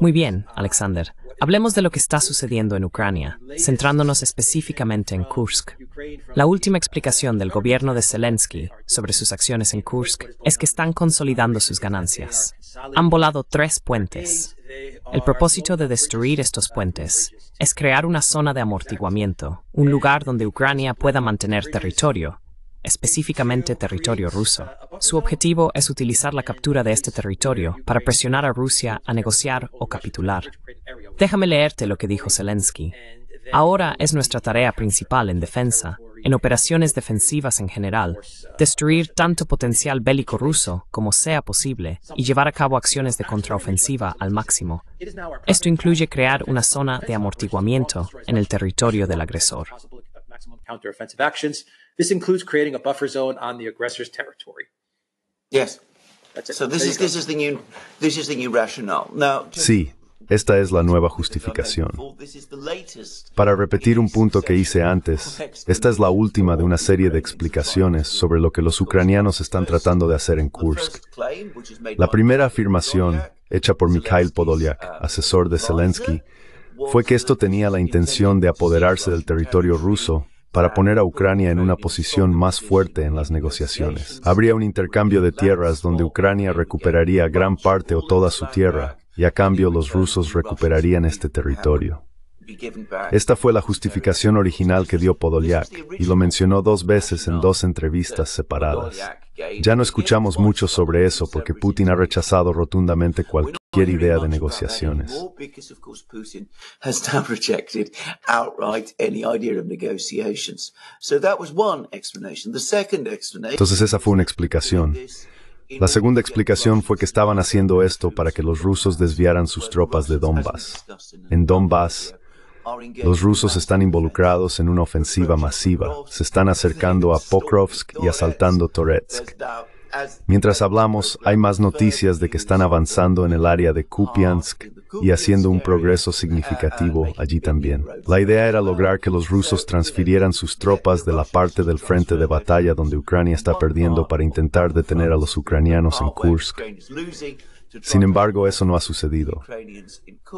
Muy bien, Alexander. Hablemos de lo que está sucediendo en Ucrania, centrándonos específicamente en Kursk. La última explicación del gobierno de Zelensky sobre sus acciones en Kursk es que están consolidando sus ganancias. Han volado tres puentes. El propósito de destruir estos puentes es crear una zona de amortiguamiento, un lugar donde Ucrania pueda mantener territorio específicamente territorio ruso. Su objetivo es utilizar la captura de este territorio para presionar a Rusia a negociar o capitular. Déjame leerte lo que dijo Zelensky. Ahora es nuestra tarea principal en defensa, en operaciones defensivas en general, destruir tanto potencial bélico ruso como sea posible y llevar a cabo acciones de contraofensiva al máximo. Esto incluye crear una zona de amortiguamiento en el territorio del agresor. This includes creating a buffer zone on the aggressor's territory. Yes. So sí, esta es la nueva justificación. Para repetir un punto que hice antes, esta es la última de una serie de explicaciones sobre lo que los ucranianos están tratando de hacer en Kursk. La primera afirmación, hecha por Mikhail Podolyak, uh, asesor de Zelensky, fue que esto tenía la intención de apoderarse del territorio ruso para poner a Ucrania en una posición más fuerte en las negociaciones. Habría un intercambio de tierras donde Ucrania recuperaría gran parte o toda su tierra, y a cambio los rusos recuperarían este territorio. Esta fue la justificación original que dio Podolyak, y lo mencionó dos veces en dos entrevistas separadas. Ya no escuchamos mucho sobre eso porque Putin ha rechazado rotundamente cualquier idea de negociaciones. Entonces esa fue una explicación. La segunda explicación fue que estaban haciendo esto para que los rusos desviaran sus tropas de Donbass. En Donbass, los rusos están involucrados en una ofensiva masiva. Se están acercando a Pokrovsk y asaltando Toretsk. Mientras hablamos, hay más noticias de que están avanzando en el área de Kupiansk y haciendo un progreso significativo allí también. La idea era lograr que los rusos transfirieran sus tropas de la parte del frente de batalla donde Ucrania está perdiendo para intentar detener a los ucranianos en Kursk. Sin embargo, eso no ha sucedido.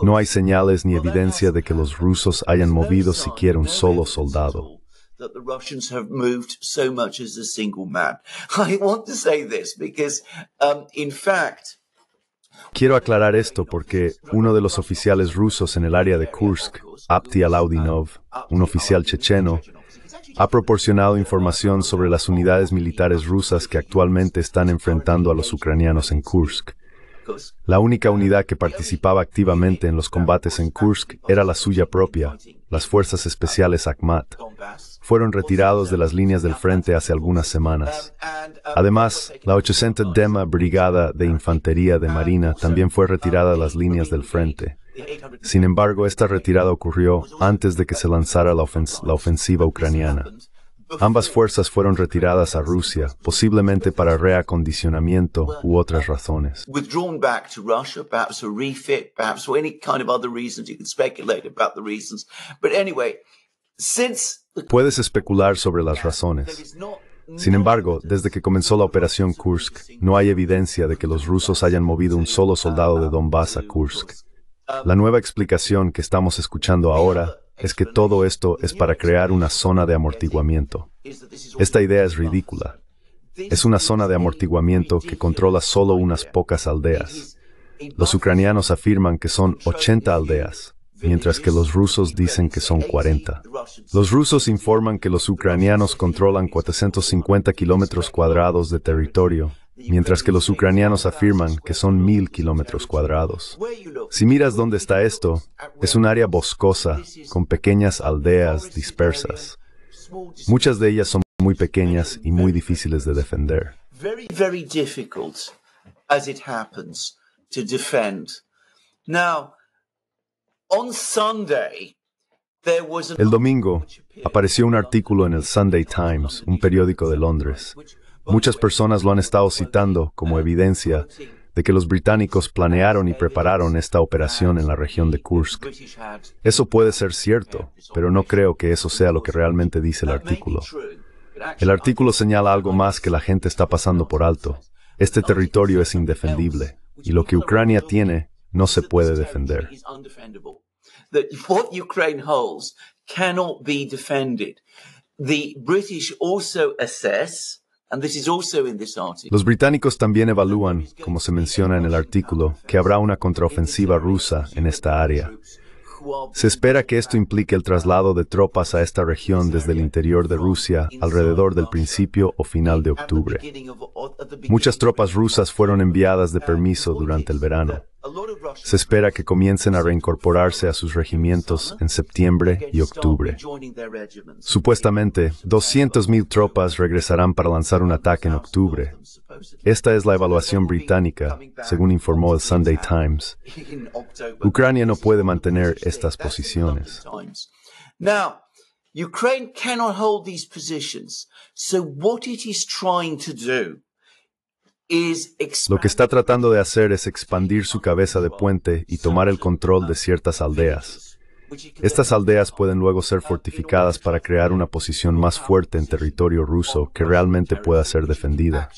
No hay señales ni evidencia de que los rusos hayan movido siquiera un solo soldado. Quiero aclarar esto porque uno de los oficiales rusos en el área de Kursk, Apti Alaudinov, un oficial checheno, ha proporcionado información sobre las unidades militares rusas que actualmente están enfrentando a los ucranianos en Kursk. La única unidad que participaba activamente en los combates en Kursk era la suya propia, las Fuerzas Especiales AKMAT fueron retirados de las líneas del frente hace algunas semanas. Además, la 800 Dema Brigada de Infantería de Marina también fue retirada de las líneas del frente. Sin embargo, esta retirada ocurrió antes de que se lanzara la, la ofensiva ucraniana. Ambas fuerzas fueron retiradas a Rusia, posiblemente para reacondicionamiento u otras razones. Puedes especular sobre las razones. Sin embargo, desde que comenzó la operación Kursk, no hay evidencia de que los rusos hayan movido un solo soldado de Donbass a Kursk. La um, nueva explicación que estamos escuchando ahora es que todo esto es para crear una zona de amortiguamiento. Esta idea es ridícula. Es una zona de amortiguamiento que controla solo unas pocas aldeas. Los ucranianos afirman que son 80 aldeas, mientras que los rusos dicen que son 40. Los rusos informan que los ucranianos controlan 450 kilómetros cuadrados de territorio, mientras que los ucranianos afirman que son 1000 kilómetros cuadrados. Si miras dónde está esto, es un área boscosa, con pequeñas aldeas dispersas. Muchas de ellas son muy pequeñas y muy difíciles de defender. El domingo apareció un artículo en el Sunday Times, un periódico de Londres. Muchas personas lo han estado citando como evidencia de que los británicos planearon y prepararon esta operación en la región de Kursk. Eso puede ser cierto, pero no creo que eso sea lo que realmente dice el artículo. El artículo señala algo más que la gente está pasando por alto. Este territorio es indefendible, y lo que Ucrania tiene no se puede defender. los británicos también evalúan, como se menciona en el artículo, que habrá una contraofensiva rusa en esta área. Se espera que esto implique el traslado de tropas a esta región desde el interior de Rusia alrededor del principio o final de octubre. Muchas tropas rusas fueron enviadas de permiso durante el verano. Se espera que comiencen a reincorporarse a sus regimientos en septiembre y octubre. Supuestamente, 200.000 tropas regresarán para lanzar un ataque en octubre. Esta es la evaluación británica, según informó el Sunday Times. Ucrania no puede mantener estas posiciones. Ukraine cannot hold these positions. So what it is trying to do lo que está tratando de hacer es expandir su cabeza de puente y tomar el control de ciertas aldeas. Estas aldeas pueden luego ser fortificadas para crear una posición más fuerte en territorio ruso que realmente pueda ser defendida.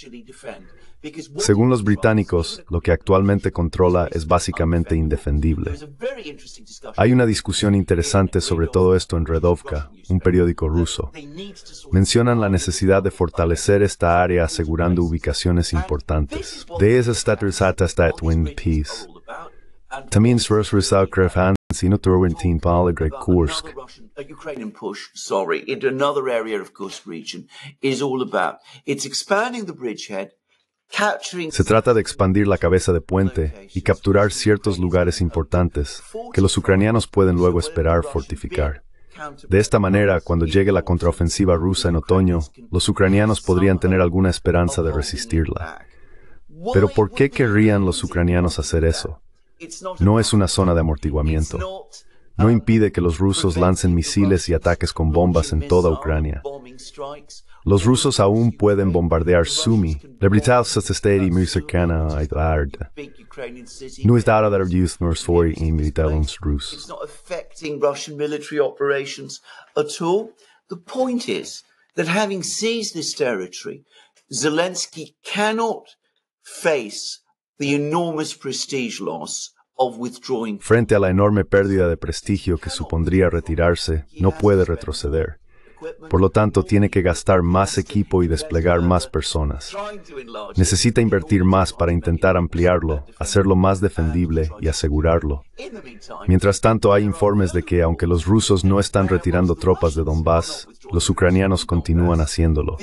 Según los británicos, lo que actualmente controla es básicamente indefendible. Hay una discusión interesante sobre todo esto en Redovka, un periódico ruso. Mencionan la necesidad de fortalecer esta área asegurando ubicaciones importantes. También Kursk. into another area of Kursk region is all about. It's expanding the bridgehead se trata de expandir la cabeza de puente y capturar ciertos lugares importantes que los ucranianos pueden luego esperar fortificar. De esta manera, cuando llegue la contraofensiva rusa en otoño, los ucranianos podrían tener alguna esperanza de resistirla. Pero ¿por qué querrían los ucranianos hacer eso? No es una zona de amortiguamiento. No impide que los rusos lancen misiles y ataques con bombas en toda Ucrania. Los rusos aún pueden bombardear Sumi. The British society Musicana Idarda. Nu izdara dar youth nor svori in militarons rus. It's not affecting Russian military operations at all. The point is that having seized this territory, Zelensky cannot face the enormous prestige loss Frente a la enorme pérdida de prestigio que supondría retirarse, no puede retroceder. Por lo tanto, tiene que gastar más equipo y desplegar más personas. Necesita invertir más para intentar ampliarlo, hacerlo más defendible y asegurarlo. Mientras tanto, hay informes de que, aunque los rusos no están retirando tropas de Donbass, los ucranianos continúan haciéndolo.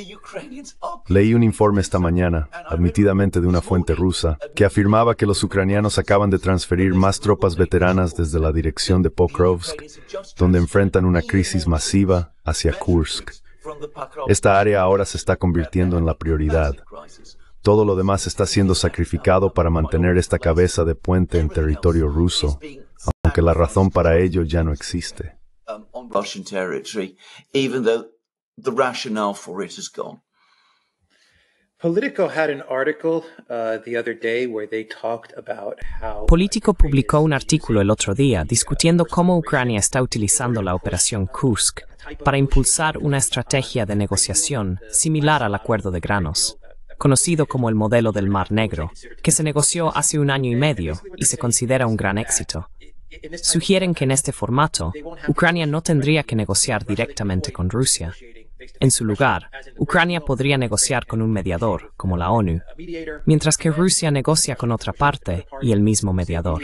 Leí un informe esta mañana, admitidamente de una fuente rusa, que afirmaba que los ucranianos acaban de transferir más tropas veteranas desde la dirección de Pokrovsk, donde enfrentan una crisis masiva hacia Kursk. Esta área ahora se está convirtiendo en la prioridad. Todo lo demás está siendo sacrificado para mantener esta cabeza de puente en territorio ruso, aunque la razón para ello ya no existe. Politico publicó un artículo el otro día discutiendo cómo Ucrania está utilizando la operación Kursk para impulsar una estrategia de negociación similar al acuerdo de granos, conocido como el modelo del Mar Negro, que se negoció hace un año y medio y se considera un gran éxito. Sugieren que en este formato, Ucrania no tendría que negociar directamente con Rusia, en su lugar, Ucrania podría negociar con un mediador, como la ONU, mientras que Rusia negocia con otra parte y el mismo mediador.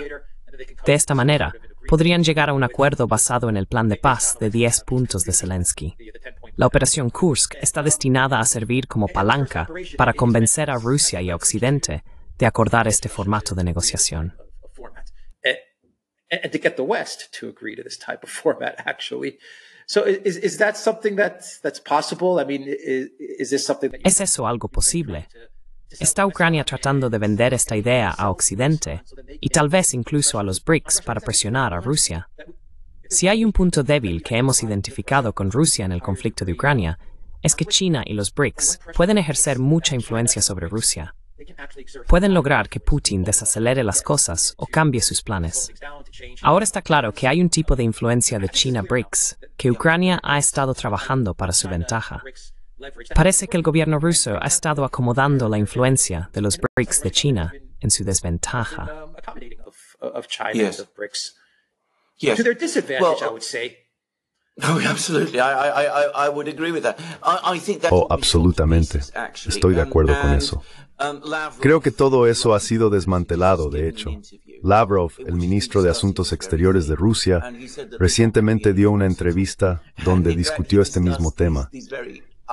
De esta manera, podrían llegar a un acuerdo basado en el plan de paz de 10 puntos de Zelensky. La operación Kursk está destinada a servir como palanca para convencer a Rusia y a Occidente de acordar este formato de negociación. ¿Es eso algo posible? Está Ucrania tratando de vender esta idea a Occidente y tal vez incluso a los BRICS para presionar a Rusia. Si hay un punto débil que hemos identificado con Rusia en el conflicto de Ucrania, es que China y los BRICS pueden ejercer mucha influencia sobre Rusia pueden lograr que Putin desacelere las cosas o cambie sus planes. Ahora está claro que hay un tipo de influencia de China BRICS que Ucrania ha estado trabajando para su ventaja. Parece que el gobierno ruso ha estado acomodando la influencia de los BRICS de China en su desventaja. Oh, absolutamente. Estoy de acuerdo con eso. Creo que todo eso ha sido desmantelado, de hecho. Lavrov, el ministro de Asuntos Exteriores de Rusia, recientemente dio una entrevista donde discutió este mismo tema.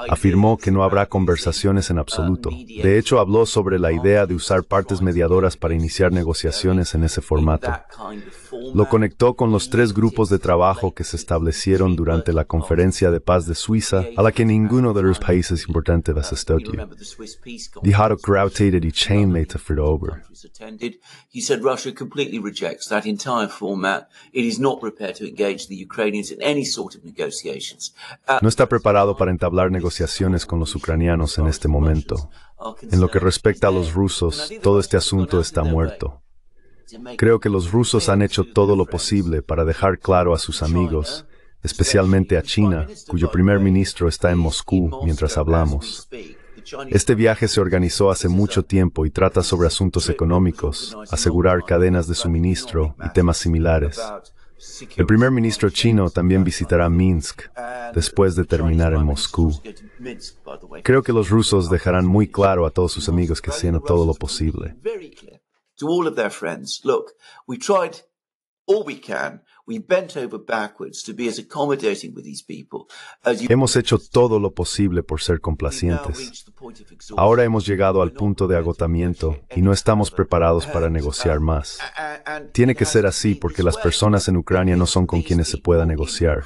Afirmó que no habrá conversaciones en absoluto. De hecho, habló sobre la idea de usar partes mediadoras para iniciar negociaciones en ese formato lo conectó con los tres grupos de trabajo que se establecieron durante la Conferencia de Paz de Suiza, a la que ninguno de los países importantes asistió. He said Russia completely No está preparado para entablar negociaciones con los ucranianos en este momento. En lo que respecta a los rusos, todo este asunto está muerto. Creo que los rusos han hecho todo lo posible para dejar claro a sus amigos, especialmente a China, cuyo primer ministro está en Moscú mientras hablamos. Este viaje se organizó hace mucho tiempo y trata sobre asuntos económicos, asegurar cadenas de suministro y temas similares. El primer ministro chino también visitará Minsk después de terminar en Moscú. Creo que los rusos dejarán muy claro a todos sus amigos que hacen todo lo posible. to all of their friends, look, we tried all we can. Hemos hecho todo lo posible por ser complacientes. Ahora hemos llegado al punto de agotamiento y no estamos preparados para negociar más. Tiene que ser así porque las personas en Ucrania no son con quienes se pueda negociar.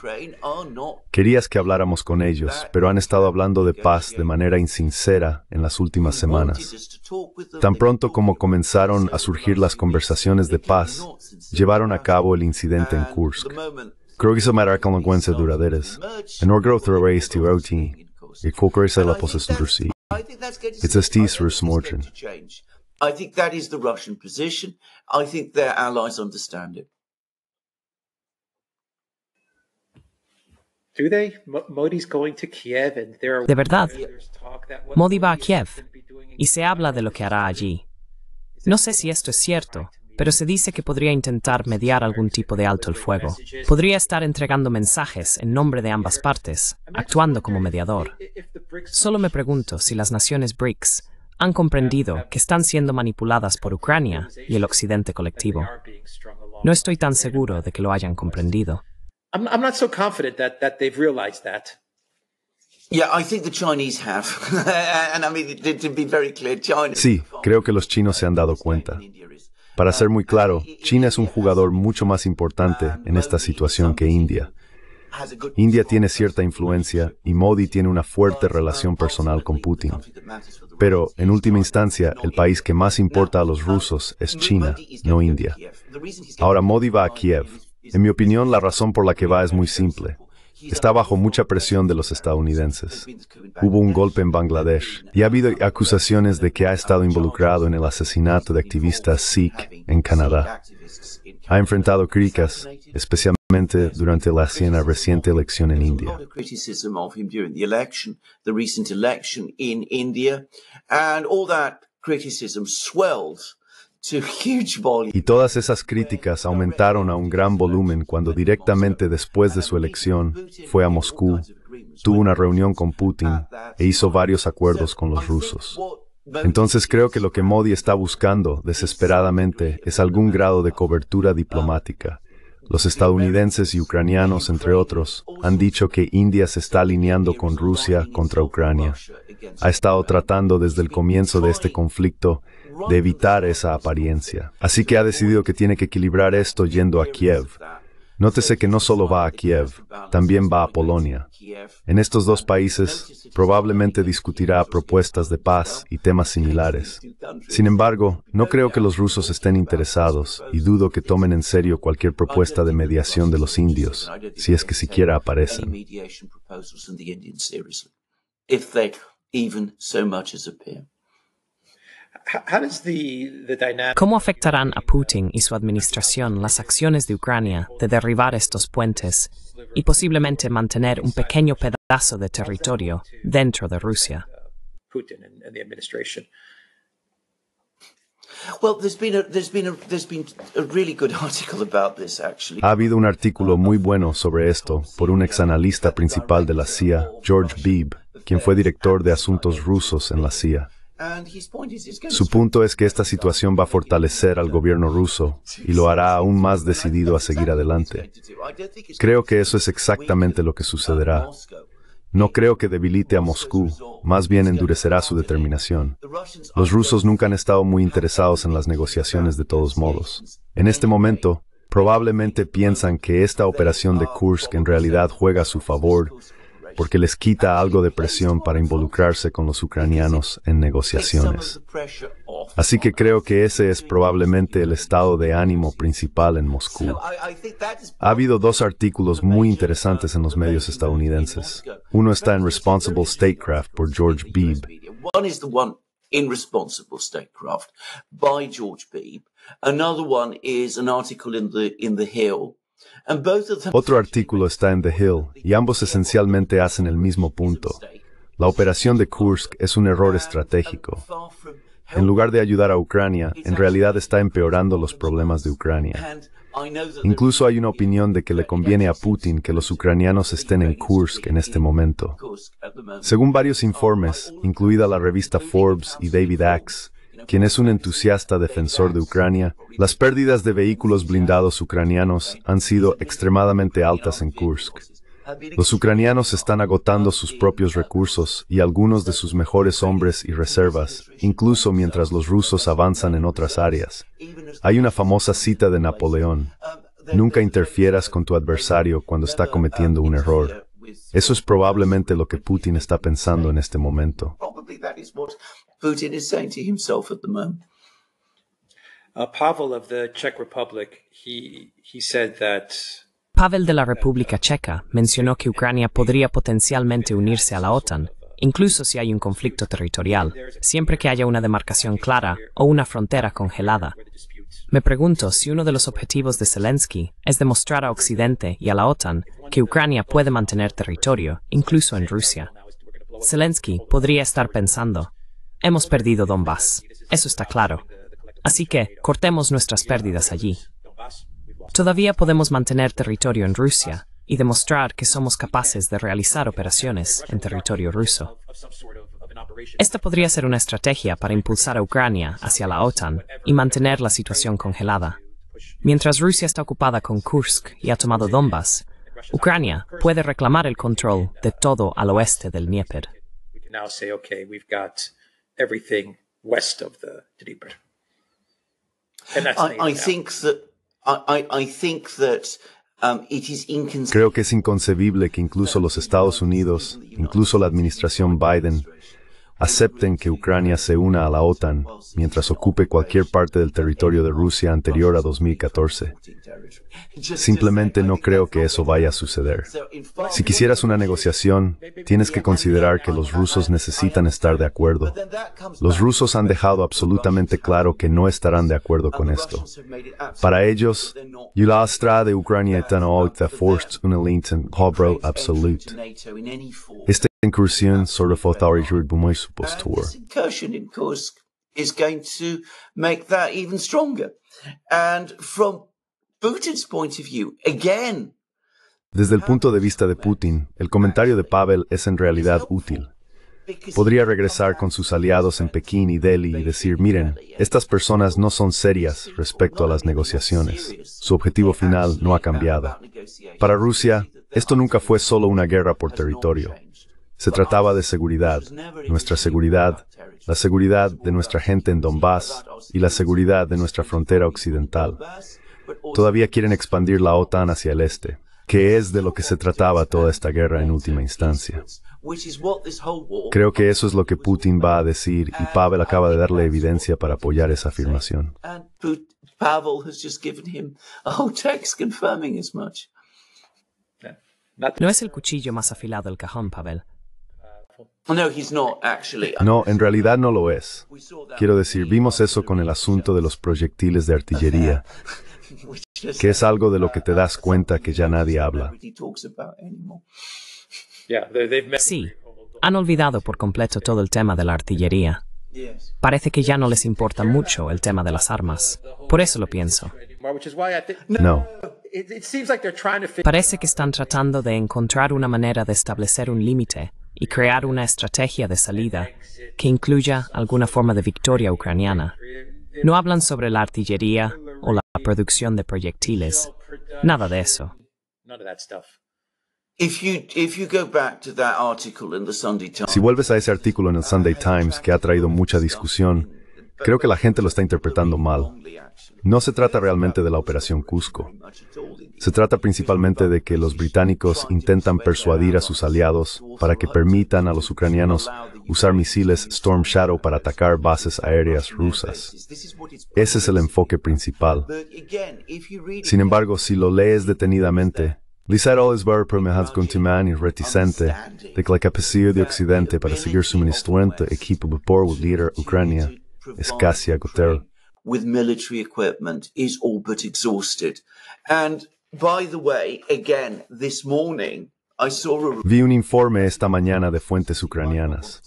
Querías que habláramos con ellos, pero han estado hablando de paz de manera insincera en las últimas semanas. Tan pronto como comenzaron a surgir las conversaciones de paz, llevaron a cabo el incidente en Kursk. Krogi consecuencias duraderas. duradeiras. And our growth arrays to OT, e qualquer la possa surgir. It's a steeserous smorgon. I think that is the Russian position. I think their allies understand it. De verdad, Modi va a Kiev y se habla de lo que hará allí. No sé si esto es cierto, pero se dice que podría intentar mediar algún tipo de alto el fuego. Podría estar entregando mensajes en nombre de ambas partes, actuando como mediador. Solo me pregunto si las naciones BRICS han comprendido que están siendo manipuladas por Ucrania y el Occidente colectivo. No estoy tan seguro de que lo hayan comprendido. Sí, creo que los chinos se han dado cuenta. Para ser muy claro, China es un jugador mucho más importante en esta situación que India. India tiene cierta influencia y Modi tiene una fuerte relación personal con Putin. Pero, en última instancia, el país que más importa a los rusos es China, no India. Ahora Modi va a Kiev. En mi opinión, la razón por la que va es muy simple está bajo mucha presión de los estadounidenses. Hubo un golpe en Bangladesh y ha habido acusaciones de que ha estado involucrado en el asesinato de activistas Sikh en Canadá. Ha enfrentado críticas, especialmente durante la reciente elección en India. criticism y todas esas críticas aumentaron a un gran volumen cuando directamente después de su elección fue a Moscú, tuvo una reunión con Putin e hizo varios acuerdos con los rusos. Entonces creo que lo que Modi está buscando desesperadamente es algún grado de cobertura diplomática. Los estadounidenses y ucranianos, entre otros, han dicho que India se está alineando con Rusia contra Ucrania. Ha estado tratando desde el comienzo de este conflicto de evitar esa apariencia. Así que ha decidido que tiene que equilibrar esto yendo a Kiev. Nótese que no solo va a Kiev, también va a Polonia. En estos dos países probablemente discutirá propuestas de paz y temas similares. Sin embargo, no creo que los rusos estén interesados y dudo que tomen en serio cualquier propuesta de mediación de los indios, si es que siquiera aparecen. ¿Cómo afectarán a Putin y su administración las acciones de Ucrania de derribar estos puentes y posiblemente mantener un pequeño pedazo de territorio dentro de Rusia? Ha habido un artículo muy bueno sobre esto por un ex analista principal de la CIA, George Beebe, quien fue director de asuntos rusos en la CIA. Su punto es que esta situación va a fortalecer al gobierno ruso y lo hará aún más decidido a seguir adelante. Creo que eso es exactamente lo que sucederá. No creo que debilite a Moscú, más bien endurecerá su determinación. Los rusos nunca han estado muy interesados en las negociaciones de todos modos. En este momento, probablemente piensan que esta operación de Kursk en realidad juega a su favor porque les quita algo de presión para involucrarse con los ucranianos en negociaciones. Así que creo que ese es probablemente el estado de ánimo principal en Moscú. Ha habido dos artículos muy interesantes en los medios estadounidenses. Uno está en Responsible Statecraft por George Beebe. in responsible statecraft by George Beebe. Another one is an article in the Hill otro artículo está en The Hill y ambos esencialmente hacen el mismo punto. La operación de Kursk es un error estratégico. En lugar de ayudar a Ucrania, en realidad está empeorando los problemas de Ucrania. Incluso hay una opinión de que le conviene a Putin que los ucranianos estén en Kursk en este momento. Según varios informes, incluida la revista Forbes y David Axe, quien es un entusiasta defensor de Ucrania, las pérdidas de vehículos blindados ucranianos han sido extremadamente altas en Kursk. Los ucranianos están agotando sus propios recursos y algunos de sus mejores hombres y reservas, incluso mientras los rusos avanzan en otras áreas. Hay una famosa cita de Napoleón, nunca interfieras con tu adversario cuando está cometiendo un error. Eso es probablemente lo que Putin está pensando en este momento. Putin is saying to himself at the moment. momento. Uh, Pavel of the Czech Republic, he said that Pavel de la República Checa mencionó que Ucrania podría potencialmente unirse a la OTAN, incluso si hay un conflicto territorial, siempre que haya una demarcación clara o una frontera congelada. Me pregunto si uno de los objetivos de Zelensky es demostrar a Occidente y a la OTAN que Ucrania puede mantener territorio, incluso en Rusia. Zelensky podría estar pensando, Hemos perdido Donbass, eso está claro. Así que cortemos nuestras pérdidas allí. Todavía podemos mantener territorio en Rusia y demostrar que somos capaces de realizar operaciones en territorio ruso. Esta podría ser una estrategia para impulsar a Ucrania hacia la OTAN y mantener la situación congelada. Mientras Rusia está ocupada con Kursk y ha tomado Donbass, Ucrania puede reclamar el control de todo al oeste del Dnieper. everything west of the Dnieper. And that's I, I think that I, I think that um, it is inconceivable. Creo que es inconcebible que incluso los Estados Unidos, incluso la administración Biden, acepten que Ucrania se una a la OTAN mientras ocupe cualquier parte del territorio de Rusia anterior a 2014. Simplemente no creo que eso vaya a suceder. Si quisieras una negociación, tienes que considerar que los rusos necesitan estar de acuerdo. Los rusos han dejado absolutamente claro que no estarán de acuerdo con esto. Para ellos, la de Ucrania Este sort of Desde el punto de vista de Putin, el comentario de Pavel es en realidad útil. Podría regresar con sus aliados en Pekín y Delhi y decir, miren, estas personas no son serias respecto a las negociaciones. Su objetivo final no ha cambiado. Para Rusia, esto nunca fue solo una guerra por territorio. Se trataba de seguridad, nuestra seguridad, la seguridad de nuestra gente en Donbass y la seguridad de nuestra frontera occidental. Todavía quieren expandir la OTAN hacia el este, que es de lo que se trataba toda esta guerra en última instancia. Creo que eso es lo que Putin va a decir y Pavel acaba de darle evidencia para apoyar esa afirmación. No es el cuchillo más afilado el cajón, Pavel. No, en realidad no lo es. Quiero decir, vimos eso con el asunto de los proyectiles de artillería, que es algo de lo que te das cuenta que ya nadie habla. Sí, han olvidado por completo todo el tema de la artillería. Parece que ya no les importa mucho el tema de las armas. Por eso lo pienso. No. Parece que están tratando de encontrar una manera de establecer un límite y crear una estrategia de salida que incluya alguna forma de victoria ucraniana. No hablan sobre la artillería o la producción de proyectiles, nada de eso. Si vuelves a ese artículo en el Sunday Times que ha traído mucha discusión, Creo que la gente lo está interpretando mal. No se trata realmente de la Operación Cusco. Se trata principalmente de que los británicos intentan persuadir a sus aliados para que permitan a los ucranianos usar misiles Storm Shadow para atacar bases aéreas rusas. Ese es el enfoque principal. Sin embargo, si lo lees detenidamente, Lizar Oliver y reticente de que la capacidad de Occidente para seguir suministrando equipo de por líder Ucrania es casi With military Vi un informe esta mañana de fuentes ucranianas.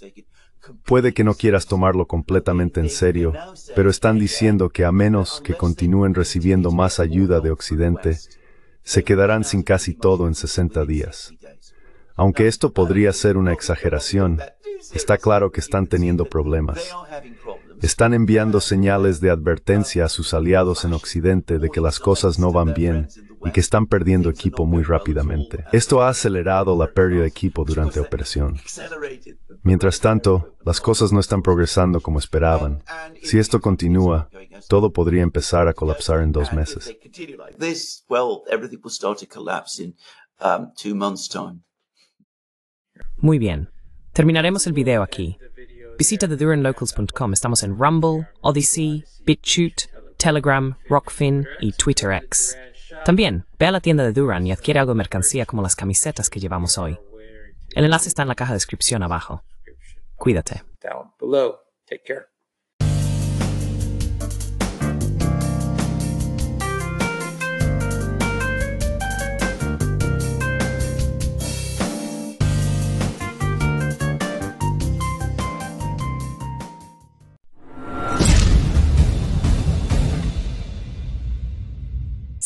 Puede que no quieras tomarlo completamente en serio, pero están diciendo que a menos que continúen recibiendo más ayuda de Occidente, se quedarán sin casi todo en 60 días. Aunque esto podría ser una exageración, está claro que están teniendo problemas. Están enviando señales de advertencia a sus aliados en Occidente de que las cosas no van bien y que están perdiendo equipo muy rápidamente. Esto ha acelerado la pérdida de equipo durante operación. Mientras tanto, las cosas no están progresando como esperaban. Si esto continúa, todo podría empezar a colapsar en dos meses. Um, muy bien. Terminaremos el video aquí. Visita TheDuranLocals.com. Estamos en Rumble, Odyssey, BitChute, Telegram, Rockfin y TwitterX. También ve a la tienda de Duran y adquiere algo de mercancía como las camisetas que llevamos hoy. El enlace está en la caja de descripción abajo. Cuídate.